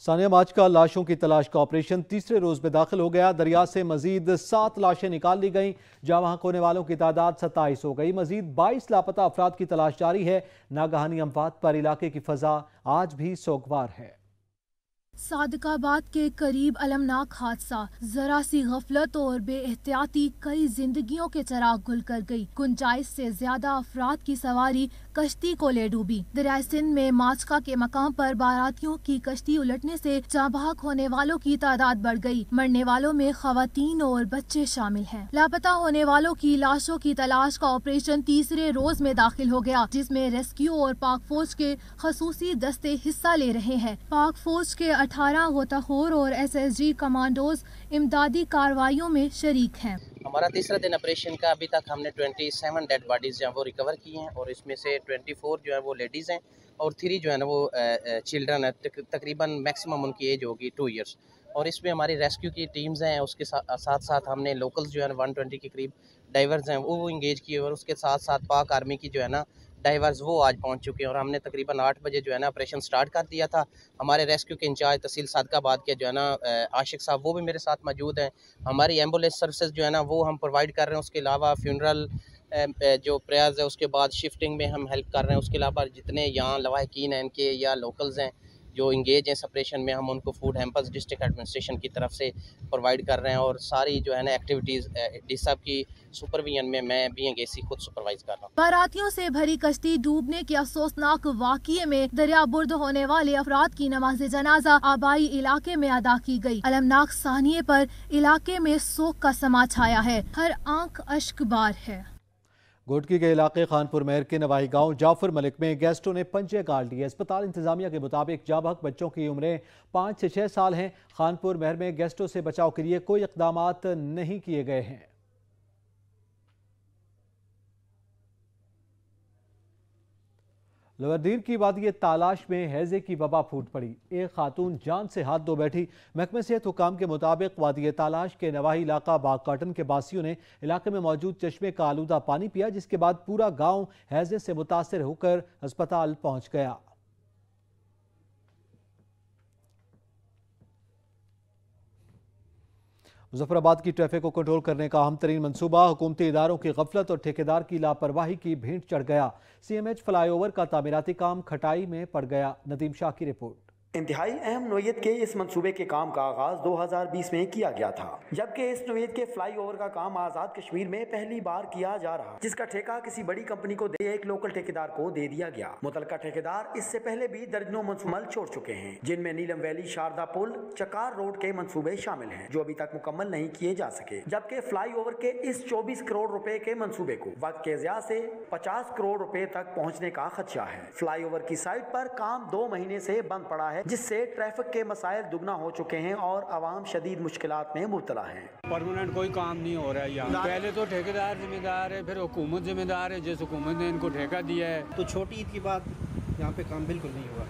सानिया माज का लाशों की तलाश का ऑपरेशन तीसरे रोज में दाखिल हो गया दरिया से मजीद सात लाशें निकाल ली गई जहां वहां खोने वालों की तादाद सत्ताईस हो गई मजीद बाईस लापता अफराद की तलाश जारी है नागहानी अमवात पर इलाके की फजा आज भी सोगवार है सादकाबाद के करीब अलमनाक हादसा जरा सी गफलत और बे एहतियाती कई जिंदगियों के चराग गुल कर गयी गुंजाइश से ज्यादा अफराद की सवारी कश्ती को ले डूबी दरिया सिंध में माचका के मकाम पर बारातियों की कश्ती उलटने से चाबाक होने वालों की तादाद बढ़ गई मरने वालों में खातन और बच्चे शामिल हैं लापता होने वालों की लाशों की तलाश का ऑपरेशन तीसरे रोज में दाखिल हो गया जिसमे रेस्क्यू और पाक फौज के खसूसी दस्ते हिस्सा ले रहे हैं पाक फौज के अठारह गोताखोर और एसएसजी कमांडोज इमदादी कार्रवाइयों में शरीक हैं हमारा तीसरा दिन ऑपरेशन का अभी तक हमने 27 डेड बॉडीज़ जो है वो रिकवर की हैं और इसमें से 24 जो है वो लेडीज़ हैं और थ्री जो है ना वो चिल्ड्रन है तकरीबन मैक्सिमम उनकी एज होगी टू ईयर्स और इसमें हमारी रेस्क्यू की टीम्स हैं उसके साथ साथ साथ हमने लोकल्स जो है वन ट्वेंटी के करीब डाइवर्स हैं वो इंगेज किए और उसके साथ साथ पाक आर्मी की जो है ना डाइवर्स वो आज पहुंच चुके हैं और हमने तकरीबन आठ बजे जो है ना ऑपरेशन स्टार्ट कर दिया था हमारे रेस्क्यू के इंचार्ज तहसील सादकाबाद के जो है ना आशिक साहब वो भी मेरे साथ मौजूद हैं हमारी एम्बुलेंस सर्विसेज जो है ना वो हम प्रोवाइड कर रहे हैं उसके अलावा फ्यूनरल जो प्रयास है उसके बाद शिफ्टिंग में हम हेल्प कर रहे हैं उसके अलावा जितने यहाँ लवाहकिन हैं इनके या लोकल्स हैं जो इंगेज हैं सपरेशन में हम उनको फूड हेम्पल्स डिस्ट्रिक्ट एडमिनिस्ट्रेशन की तरफ से प्रोवाइड कर रहे हैं और सारी जो है ना एक्टिविटीज़ डी साहब की सुपरविजन में मैं भी एंगेसी खुद सुपरवाइज कर रहा हूँ बारातियों से भरी कश्ती डूबने के अफसोसनाक वाक़े में दरिया बुर्द होने वाले अफराद की नमाज जनाजा आबाई इलाके में अदा की गयी अलमनाक सानिये आरोप इलाके में शोक का समा छाया है हर आंख अश्क बार है गोटकी के इलाके खानपुर महर के नवाही गांव जाफर मलिक में गेस्टों ने पंजे काट लिए अस्पताल इंतजामिया के मुताबिक जाबहक बच्चों की उम्रें पाँच से छः साल हैं खानपुर महर में गेस्टों से बचाव के लिए कोई इकदाम नहीं किए गए हैं लवरदीर की वादी तलाश में हैजे की वबा फूट पड़ी एक खातून जान से हाथ धो बैठी महकमे सेहत हुकाम के मुताबिक वादी तलाश के नवाही इलाका बाग काटन के बासियों ने इलाके में मौजूद चश्मे का आलूदा पानी पिया जिसके बाद पूरा गाँव हैजे से मुतासर होकर अस्पताल पहुँच गया मुजफ्फराबाद की ट्रैफिक को कंट्रोल करने का अहम तरीन मनसूबा हुकूमती इदारों की गफलत और ठेकेदार की लापरवाही की भेंट चढ़ गया C M H flyover का तमीराती काम खटाई में पड़ गया नदीम शाह की रिपोर्ट इंतहाई अहम नोयत के इस मनसूबे के काम का आगाज़ 2020 में किया गया था जबकि इस नोयत के फ्लाई ओवर का काम आज़ाद कश्मीर में पहली बार किया जा रहा जिसका ठेका किसी बड़ी कंपनी को दे एक लोकल ठेकेदार को दे दिया गया मुतलका ठेकेदार इससे पहले भी दर्जनों मनसूमल छोड़ चुके हैं जिनमें नीलम वैली शारदा पुल चकार रोड के मनसूबे शामिल है जो अभी तक मुकम्मल नहीं किए जा सके जबकि फ्लाई ओवर के इस चौबीस करोड़ रूपए के मनसूबे को वक्त के ज्या ऐसी पचास करोड़ रूपए तक पहुँचने का खदशा है फ्लाई ओवर की साइट आरोप काम दो महीने ऐसी बंद पड़ा है है जिससे ट्रैफिक के मसाइल दुगना हो चुके हैं और आवाम शदीद मुश्किल में मुबतला है परमानेंट कोई काम नहीं हो रहा है यहाँ पहले तो ठेकेदार जिम्मेदार है फिर हुकूमत जिम्मेदार है जिस हुकूमत ने इनको ठेका दिया है तो छोटी ईद की बात यहाँ पे काम बिल्कुल नहीं हुआ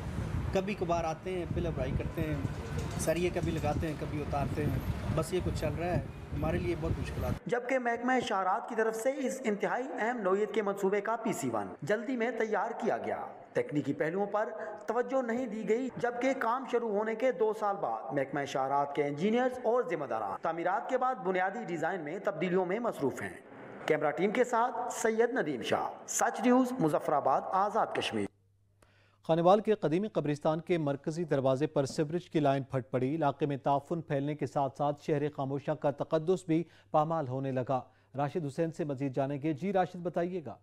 कभी कभार आते हैं बिल अप्राई करते हैं सरिये कभी लगाते हैं कभी उतारते हैं बस ये कुछ चल रहा है हमारे लिए बहुत मुश्किल जबकि महकमा इशारात की तरफ से इस इंतहाई अहम नोयत के मनसूबे का पी सी वन जल्दी में तैयार किया गया तकनीकी पहलुओं पर तवज्जो नहीं दी गई जबकि काम शुरू होने के दो साल बाद महकमा इशारात के इंजीनियर्स और जिम्मेदार तमीरत के बाद बुनियादी डिज़ाइन में तब्दीलियों में मसरूफ़ हैं कैमरा टीम के साथ सैयद नदीम शाह सच न्यूज़ मुजफ्फराबाद आज़ाद कश्मीर खानवाल के कदीमी कब्रिस्तान के मरकजी दरवाजे पर सिवरेज की लाइन फट पड़ी इलाके में ताफुन फैलने के साथ साथ शहर खामोशा का तकदस भी पामाल होने लगा राशिद हुसैन से मजीद जानेंगे जी राशिद बताइएगा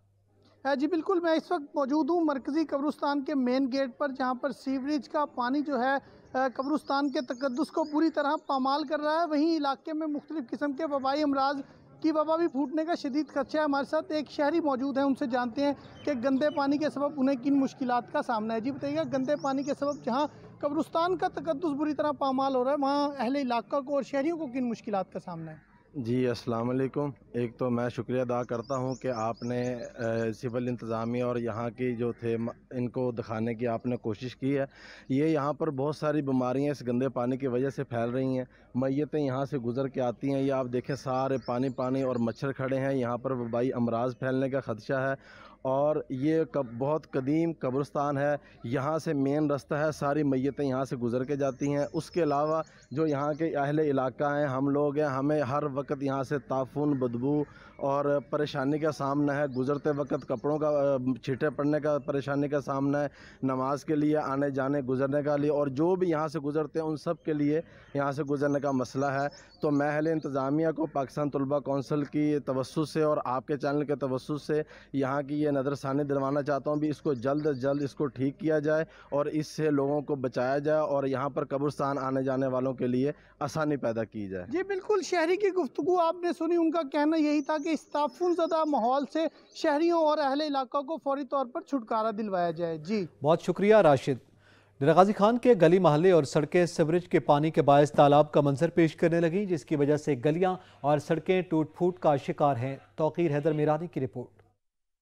जी बिल्कुल मैं इस वक्त मौजूद हूँ मरकज़ी कब्रस्तान के मेन गेट पर जहाँ पर सीवरेज का पानी जो है कब्रस्तान के तकदस को पूरी तरह पामाल कर रहा है वहीं इलाके में मुख्तलिफ़ किस्म के वबाई अमराज की वबा भी फूटने का शदीद खर्चा है हमारे साथ एक शहरी मौजूद है उनसे जानते हैं कि गंदे पानी के सबब उन्हें किन मुश्किल का सामना है जी बताइएगा गंदे पानी के सबब जहाँ कब्रस्तान का तकदस बुरी तरह पामाल हो रहा है वहाँ अहले इलाकों को और शहरीों को किन मुश्किल का सामना है जी अस्सलाम वालेकुम एक तो मैं शुक्रिया अदा करता हूं कि आपने सिविल इंतज़ामिया और यहां की जो थे इनको दिखाने की आपने कोशिश की है ये यहां पर बहुत सारी बीमारियां इस गंदे पानी की वजह से फैल रही हैं मैतें यहाँ से गुज़र के आती हैं ये आप देखें सारे पानी पानी और मच्छर खड़े हैं यहाँ पर वबाई अमराज फैलने का ख़दशा है और ये कब बहुत कदीम कब्रस्तान है यहाँ से मेन रास्ता है सारी मैतें यहाँ से गुज़र के जाती हैं उसके अलावा जो यहाँ के अहल इलाका हैं हम लोग हैं हमें हर वक्त यहाँ से ताफुन बदबू और परेशानी का सामना है गुज़रते वक्त कपड़ों का छिटे पड़ने का परेशानी का सामना है नमाज के लिए आने जाने गुज़रने का लिए और जो भी यहाँ से गुज़रते हैं उन सब के लिए यहाँ से गुज़रने का का मसला है तो मैं अहल इंतज़ामिया को पाकिस्तान तलबा कौंसिल की तवसुस से और आपके चैनल के तवसुस से यहाँ की ये नज़रसानी दिलवाना चाहता हूँ भी इसको जल्द अज जल्द इसको ठीक किया जाए और इससे लोगों को बचाया जाए और यहाँ पर कब्रस्तान आने जाने वालों के लिए आसानी पैदा की जाए जी बिल्कुल शहरी की गुफ्तु आपने सुनी उनका कहना यही था कि इस ज़्यादा माहौल से शहरीों और अहले इलाकों को फौरी तौर पर छुटकारा दिलवाया जाए जी बहुत शुक्रिया राशिद डेरा खान के गली मोहल्ले और सड़कें सिवरेज के पानी के बायस तालाब का मंजर पेश करने लगी जिसकी वजह से गलियां और सड़कें टूट फूट का शिकार हैं तोकीर हैदर मीरानी की रिपोर्ट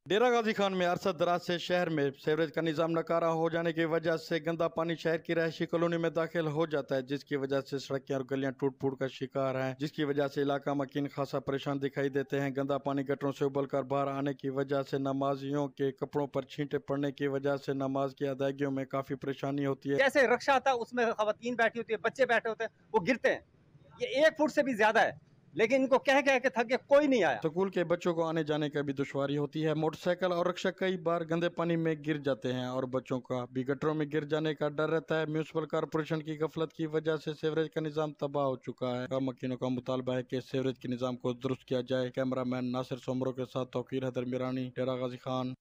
डेरा गाजी खान में अरसद दराज से शहर में सेवरेज का निज़ाम नकारा हो जाने की वजह से गंदा पानी शहर की रहायशी कॉलोनी में दाखिल हो जाता है जिसकी वजह से सड़कें और गलियां टूट फूट का शिकार हैं जिसकी वजह से इलाका मकीन खासा परेशान दिखाई देते हैं गंदा पानी गटरों से उबलकर बाहर आने की वजह से नमाजियों के कपड़ों पर छींटे पड़ने की वजह से नमाज की अदायगियों में काफी परेशानी होती है जैसे रक्षा था उसमें खातन बैठी होती है बच्चे बैठे होते हैं वो गिरते हैं ये एक फुट से भी ज्यादा है लेकिन इनको कह कह के थके कोई नहीं आया स्कूल तो के बच्चों को आने जाने का भी दुश्वारी होती है मोटरसाइकिल और रिक्शा कई बार गंदे पानी में गिर जाते हैं और बच्चों का भी गटरों में गिर जाने का डर रहता है म्यूनसिपल कारपोरेशन की गफलत की वजह से सेवरेज का निज़ाम तबाह हो चुका है मकीनों का मुतालबा है की सेवरेज के निज़ाम को दुरुस्त किया जाए कैमरा मैन नासिर सोमरों के साथ तोकीर हैदर मीरानी डेरा गाजी खान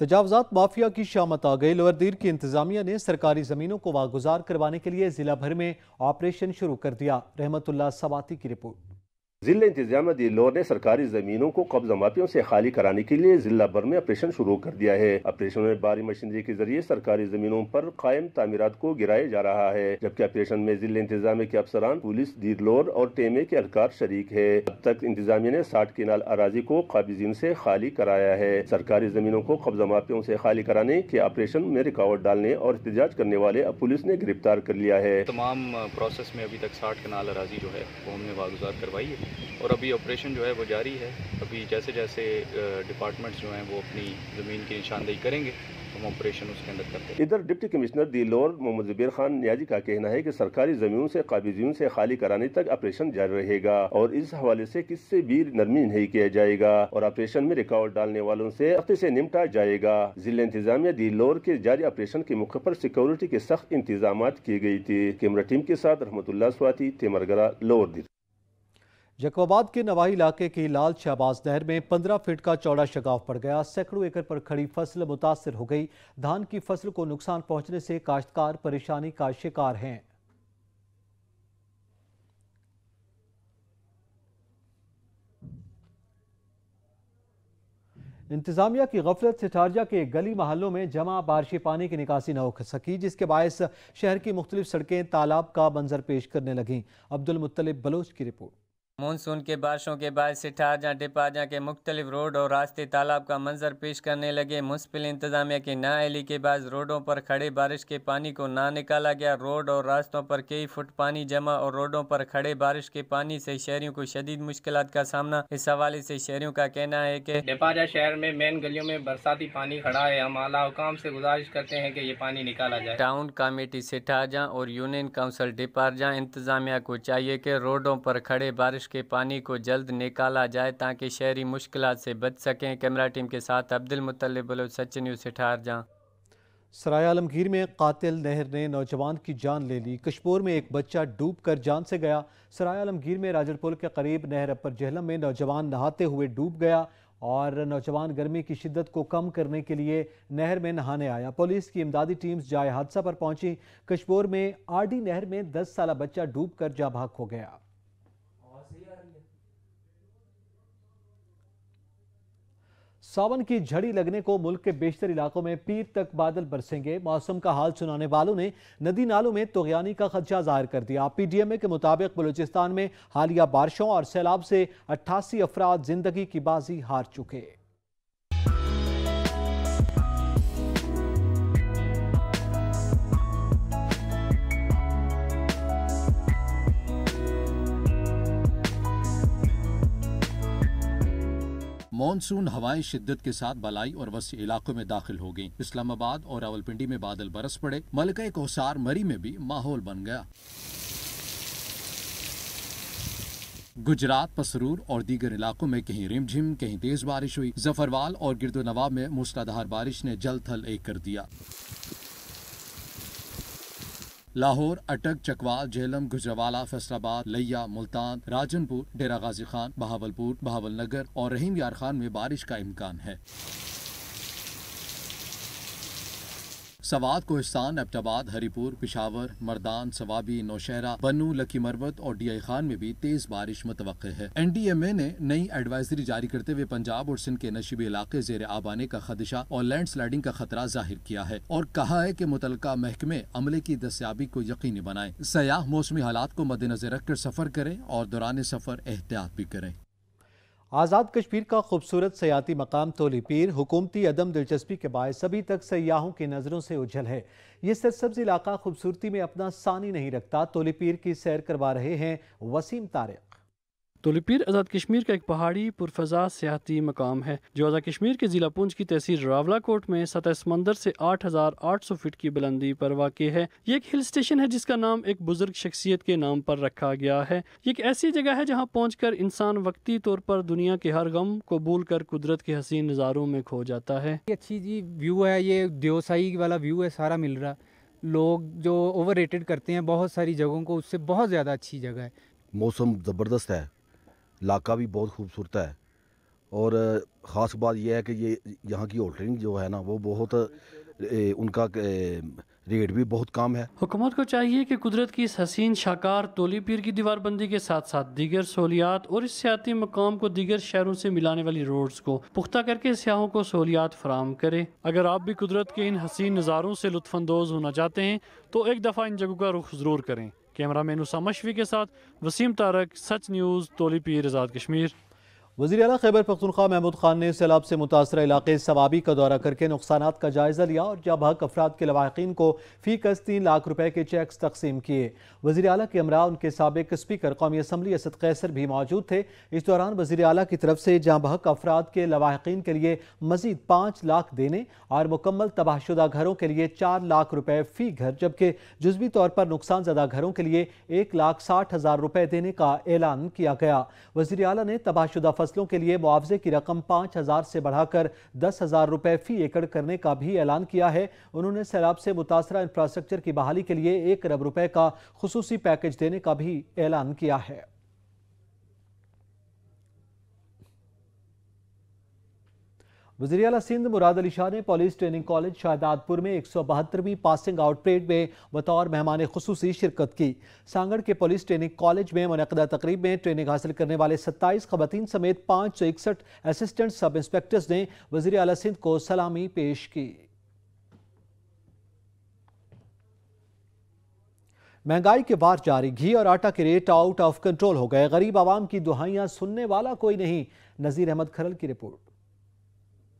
तजावजात माफिया की शामत आ गई लोअरदीर की इंतजामिया ने सरकारी जमीनों को वागुजार करवाने के लिए जिला भर में ऑपरेशन शुरू कर दिया रहमतुल्ला सवाती की रिपोर्ट जिला इंतजाम दिलोर ने सरकारी जमीनों को कब्जा माफियों से खाली कराने के लिए जिला भर में ऑपरेशन शुरू कर दिया है ऑपरेशन में भारी मशीनरी के जरिए सरकारी जमीनों पर कायम तमीरत को गिराया जा रहा है जबकि ऑपरेशन में जिले इंतजाम के अफसरान पुलिस दिलोर और टेमे के अहलकार शरीक है अब तक इंतजामिया ने साठ किनाल अराजी को काबिजीन ऐसी खाली कराया है सरकारी जमीनों को कब्जा माफियों ऐसी खाली कराने के ऑपरेशन में रिकावट डालने और एहतजाज करने वाले पुलिस ने गिरफ्तार कर लिया है तमाम प्रोसेस में अभी तक साठ किनाल अराजी जो है वो हमने वागुजार करवाई है और अभी ऑपरेशन जो है वो जारी है अभी जैसे जैसे डिपार्टमेंट्स जो हैं वो अपनी ज़मीन की निशानदेही करेंगे तो हम ऑपरेशन उसके अंदर करते हैं इधर डिप्टी कमिश्नर दिलोर मोहम्मद जुबेर खान न्याजी का कहना है कि सरकारी जमीन से काबिजियों से खाली कराने तक ऑपरेशन जारी रहेगा और इस हवाले से किससे भी नरमी नहीं किया जाएगा और ऑपरेशन में रिकॉर्ड डालने वालों से सख्ती से निपटा जाएगा जिला इंतजामिया दिलोर के जारी ऑपरेशन के मौके पर सिक्योरिटी के सख्त इंतजाम की गयी थी कैमरा टीम के साथ रहमतुल्ला स्वाति तेमरगरा लोर जकवाबाद के नवाही इलाके की लाल शहबाज नहर में 15 फीट का चौड़ा शगाव पड़ गया सैकड़ों एकड़ पर खड़ी फसल मुतासर हो गई धान की फसल को नुकसान पहुंचने से काश्तकार परेशानी का शिकार हैं इंतजामिया की गफलत से ठारजा के गली महलों में जमा बारिश पानी की निकासी न हो सकी जिसके बायस शहर की मुख्तलिफ सड़कें तालाब का मंजर पेश करने लगीं अब्दुल मुत्तलिब बलोच की रिपोर्ट मानसून के बारिशों के बाद सिठाजा डिपाजा के मुख्तलिफ रोड और रास्ते तालाब का मंजर पेश करने लगे मुंसिपल इंतजामिया की नाअली के बाद रोडों पर खड़े बारिश के पानी को ना निकाला गया रोड और रास्तों पर कई फुट पानी जमा और रोडों पर खड़े बारिश के पानी से शहरियों को शदीद मुश्किल का सामना इस हवाले से शहरियों का कहना है की डिपाजा शहर में मेन गलियों में बरसाती पानी खड़ा है हम आला हुकाम से गुजारिश करते हैं की ये पानी निकाला जाए टाउन कमेटी सिठाजा और यूनियन काउंसिल डिपाजा इंतजामिया को चाहिए की रोडों पर खड़े बारिश के पानी को जल्द निकाला जाए ताकि शहरी मुश्किल से बच सकें कैमरा टीम के साथ अब्दुल मुतलब सच न्यूज़ सिठार जहाँ सराय आलमगीर में कातिल नहर ने नौजवान की जान ले ली कशपोर में एक बच्चा डूब कर जान से गया सराय आलमगीर में राजरपुर के करीब नहर अपर जहलम में नौजवान नहाते हुए डूब गया और नौजवान गर्मी की शिद्दत को कम करने के लिए नहर में नहाने आया पुलिस की इमदादी टीम्स जाए हादसा पर पहुंची कशपोर में आरडी नहर में दस साल बच्चा डूब कर जा भाग हो गया सावन की झड़ी लगने को मुल्क के बेशतर इलाकों में पीर तक बादल बरसेंगे मौसम का हाल सुनाने वालों ने नदी नालों में तोगयानी का खदशा जाहिर कर दिया पीडीएमए के मुताबिक बलूचिस्तान में हालिया बारिशों और सैलाब से अट्ठासी अफराद जिंदगी की बाजी हार चुके मानसून हवाएं शिद्दत के साथ बलाई और वसी इलाकों में दाखिल हो गयी इस्लामाबाद और रावलपिंडी में बादल बरस पड़े मलका कोसार मरी में भी माहौल बन गया गुजरात पसरूर और दीगर इलाकों में कहीं रिमझिम कहीं तेज बारिश हुई जफरवाल और गिरदो नवाब में मूसलाधार बारिश ने जल थल एक कर दिया लाहौर अटक चकवाल झेलम गुजरावाला फैसलाबाद लैया मुल्तान राजनपुर डेरा गाजी खान बहावलपुर बहावल नगर और रहीम यार खान में बारिश का इम्कान है सवाद कोहिस्तान एबटाबाद हरीपुर पिशावर मरदान सवाबी नौशहरा बनू लकी मरवत और डीआई खान में भी तेज बारिश मुतव है एन डी एम ए ने नई एडवाइजरी जारी करते हुए पंजाब और सिंध के नशीबी इलाके जेर आब आने का खदशा और लैंड स्लाइडिंग का खतरा जाहिर किया है और कहा है की मुतल महकमे अमले की दस्याबी को यकीनी बनाए सयाह मौसमी हालात को मद्देनजर रखकर सफर करें और दौरान सफर एहतियात भी करें आज़ाद कश्मीर का खूबसूरत सयाती मकाम तोली पीर हुकूमती अदम दिलचस्पी के बायस अभी तक सयाहों की नज़रों से उछल है ये सरसब्ज इलाका खूबसूरती में अपना सानी नहीं रखता तोली पीर की सैर करवा रहे हैं वसीम तारिक तुलपीर तो आज़ाद कश्मीर का एक पहाड़ी पुरफजा सियाती मकाम है जो आज़ाद कश्मीर के ज़िला पुंछ की तहसील रावला कोट में सतह समंदर से 8,800 फीट की बुलंदी पर वाक़ है ये एक हिल स्टेशन है जिसका नाम एक बुजुर्ग शख्सियत के नाम पर रखा गया है ये एक ऐसी जगह है जहाँ पहुँच कर इंसान वक्ती तौर पर दुनिया के हर गम को भूल कर कुदरत के हसीन नज़ारों में खो जाता है ये अच्छी जी व्यू है ये देवसाई वाला व्यू है सारा मिल रहा लोग जो ओवर करते हैं बहुत सारी जगहों को उससे बहुत ज़्यादा अच्छी जगह है मौसम ज़बरदस्त है इलाका भी बहुत खूबसूरत है और ख़ास बात यह है कि ये यहाँ की होल्डिंग जो है ना वो बहुत ए, उनका ए, रेट भी बहुत कम है हुकूमत को चाहिए कि कुदरत की इस हसीन शाकार तोली पीर की दीवार बंदी के साथ साथ दीगर सहूलियात और इस सियाती मकाम को दीगर शहरों से मिलाने वाली रोड्स को पुख्ता करके सयाहों को सहूलियात फराम करे अगर आप भी कुदरत के इन हसीन नज़ारों से लुफानंदोज़ होना चाहते हैं तो एक दफ़ा इन जगहों का रुख ज़रूर करें कैमरा मैन उसा शफी के साथ वसीम तारक सच न्यूज़ तोली पीर आज़ाद कश्मीर वजी अला खैबर पखतनख्वा महमूद खान ने सैलाब से मुतासर इलाके सवाबी का दौरा करके नुकसान का जायजा लिया और जब हक अफराद के लवाकिन को फी कस तीन लाख रुपए के चेक तकसीम किए वजी अला के अमरा उनके सबक स्पीकर कौमी असम्बली असद कैसर भी मौजूद थे इस दौरान वजी अला की तरफ से जहाँ बहक अफराद के लवाकिन के लिए मजीद पाँच लाख देने और मुकम्मल तबाहशुदा घरों के लिए चार लाख रुपए फी घर जबकि जजवी तौर पर नुकसान ज़दा घरों के लिए एक लाख साठ हज़ार रुपए देने का ऐलान किया गया वजी अला ने तबाहशुदा फसल फसलों के लिए मुआवजे की रकम पाँच हज़ार से बढ़ाकर दस हज़ार रुपये फ़ी एकड़ करने का भी ऐलान किया है उन्होंने सैलाब से मुतासरा इंफ्रास्ट्रक्चर की बहाली के लिए एक अरब रुपये का खसूसी पैकेज देने का भी ऐलान किया है वजी अला सिंध मुराद अली शाह ने पुलिस ट्रेनिंग कॉलेज शाहदादपुर में एक सौ बहत्तरवीं पासिंग आउट परेड में बतौर मेहमान खसूसी शिरकत की सांगड़ के पुलिस ट्रेनिंग कॉलेज में मनदा तकरीब में ट्रेनिंग हासिल करने वाले सत्ताईस खवतन समेत पाँच सौ इकसठ असिस्टेंट सब इंस्पेक्टर्स ने वजी अला सिंध को सलामी पेश की महंगाई के बाद जारी घी और आटा के रेट आउट ऑफ कंट्रोल हो गए गरीब आवाम की दुहाइयाँ सुनने वाला कोई नहीं नज़ीर अहमद खरल की रिपोर्ट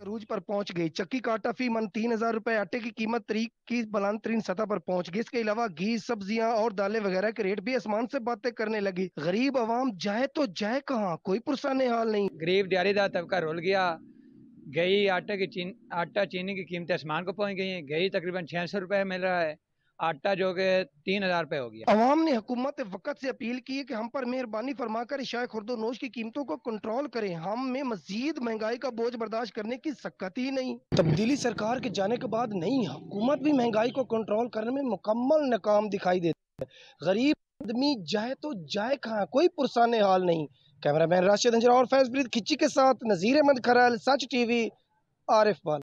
रूज पर पहुंच गए चक्की काटा फी मन तीन हजार रुपए आटे की कीमत तरीक की बलान तरीन सतह पर पहुंच गई इसके अलावा घी सब्जियां और दालें वगैरह के रेट भी आसमान से बातें करने लगी गरीब आवाम जाए तो जाए कहाँ कोई पुरसाने हाल नहीं गरीब डेयरीदार तबका रोल गया गई आटे की चीन आटा चीनी की कीमतें आसमान को पहुँच गई गई तकरीबन छह सौ रुपए मिल रहा है आटा जो के तीन हजार रुपए हो गया अवाम ने हुकूमत वक़्त से अपील की है कि हम पर मेहरबानी कर इशाए खुर्दो नोश की कीमतों को कंट्रोल करें हम में मजीद महंगाई का बोझ बर्दाश्त करने की सकत ही नहीं तब्दीली सरकार के जाने के बाद नहीं हुकूमत भी महंगाई को कंट्रोल करने में मुकम्मल नाकाम दिखाई देती है गरीब आदमी जाए तो जाए कहाँ कोई पुरसान हाल नहीं कैमरा मैन राशिद और फैज खिची के साथ नज़ीर अहमद खरल सच टीवी आरिफ बाल